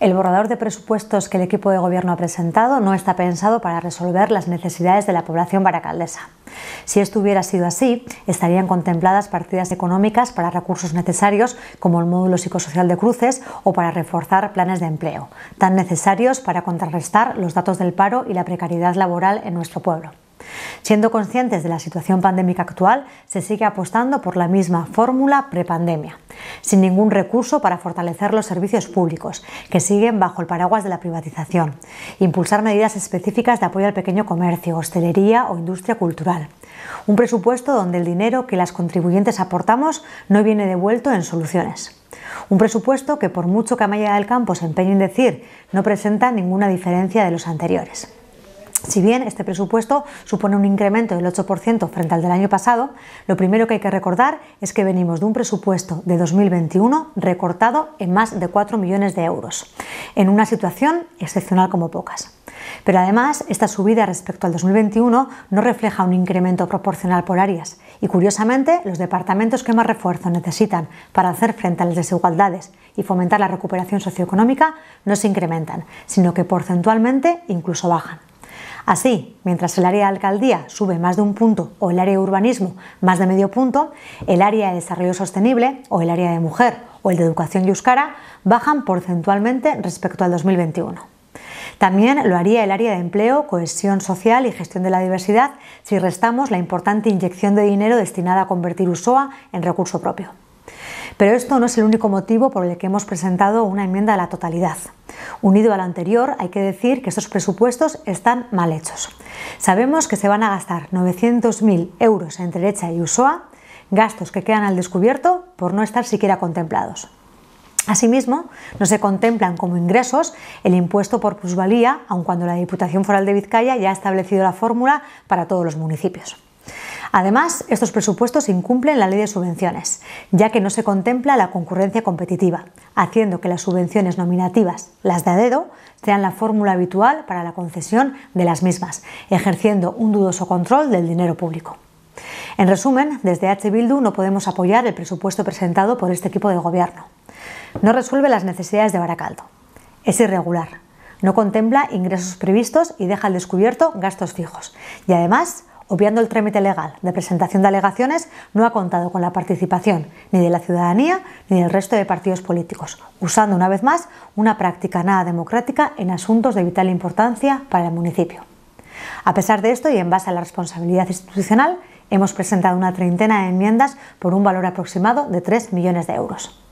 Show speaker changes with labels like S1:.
S1: El borrador de presupuestos que el equipo de gobierno ha presentado no está pensado para resolver las necesidades de la población baracaldesa. Si esto hubiera sido así, estarían contempladas partidas económicas para recursos necesarios como el módulo psicosocial de cruces o para reforzar planes de empleo, tan necesarios para contrarrestar los datos del paro y la precariedad laboral en nuestro pueblo. Siendo conscientes de la situación pandémica actual, se sigue apostando por la misma fórmula prepandemia, sin ningún recurso para fortalecer los servicios públicos, que siguen bajo el paraguas de la privatización, impulsar medidas específicas de apoyo al pequeño comercio, hostelería o industria cultural. Un presupuesto donde el dinero que las contribuyentes aportamos no viene devuelto en soluciones. Un presupuesto que, por mucho que Amaya del Campo se empeñe en decir, no presenta ninguna diferencia de los anteriores. Si bien este presupuesto supone un incremento del 8% frente al del año pasado, lo primero que hay que recordar es que venimos de un presupuesto de 2021 recortado en más de 4 millones de euros, en una situación excepcional como pocas. Pero además, esta subida respecto al 2021 no refleja un incremento proporcional por áreas y, curiosamente, los departamentos que más refuerzo necesitan para hacer frente a las desigualdades y fomentar la recuperación socioeconómica no se incrementan, sino que porcentualmente incluso bajan. Así, mientras el área de alcaldía sube más de un punto o el área de urbanismo más de medio punto, el área de desarrollo sostenible o el área de mujer o el de educación y euskara bajan porcentualmente respecto al 2021. También lo haría el área de empleo, cohesión social y gestión de la diversidad si restamos la importante inyección de dinero destinada a convertir USOA en recurso propio. Pero esto no es el único motivo por el que hemos presentado una enmienda a la totalidad. Unido a lo anterior, hay que decir que estos presupuestos están mal hechos. Sabemos que se van a gastar 900.000 euros entre Lecha y Usoa, gastos que quedan al descubierto por no estar siquiera contemplados. Asimismo, no se contemplan como ingresos el impuesto por plusvalía, aun cuando la Diputación Foral de Vizcaya ya ha establecido la fórmula para todos los municipios. Además, estos presupuestos incumplen la ley de subvenciones, ya que no se contempla la concurrencia competitiva, haciendo que las subvenciones nominativas, las de a dedo, sean la fórmula habitual para la concesión de las mismas, ejerciendo un dudoso control del dinero público. En resumen, desde H. Bildu no podemos apoyar el presupuesto presentado por este equipo de gobierno. No resuelve las necesidades de Baracaldo. Es irregular. No contempla ingresos previstos y deja al descubierto gastos fijos. Y además obviando el trámite legal de presentación de alegaciones, no ha contado con la participación ni de la ciudadanía ni del resto de partidos políticos, usando una vez más una práctica nada democrática en asuntos de vital importancia para el municipio. A pesar de esto y en base a la responsabilidad institucional, hemos presentado una treintena de enmiendas por un valor aproximado de 3 millones de euros.